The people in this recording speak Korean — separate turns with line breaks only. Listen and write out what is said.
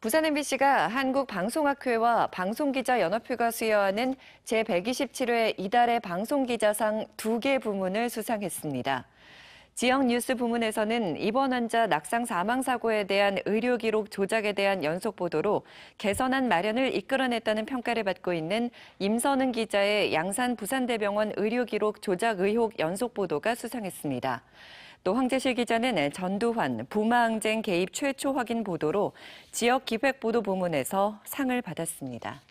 부산 MBC가 한국방송학회와 방송기자연합회가 수여하는 제127회 이달의 방송기자상 두 개 부문을 수상했습니다. 지역 뉴스 부문에서는 입원 환자 낙상 사망 사고에 대한 의료 기록 조작에 대한 연속 보도로 개선안 마련을 이끌어냈다는 평가를 받고 있는 임선은 기자의 양산 부산대병원 의료 기록 조작 의혹 연속 보도가 수상했습니다. 또 황재실 기자는 네, 전두환 부마항쟁 개입 최초 확인 보도로 지역 기획 보도 부문에서 상을 받았습니다.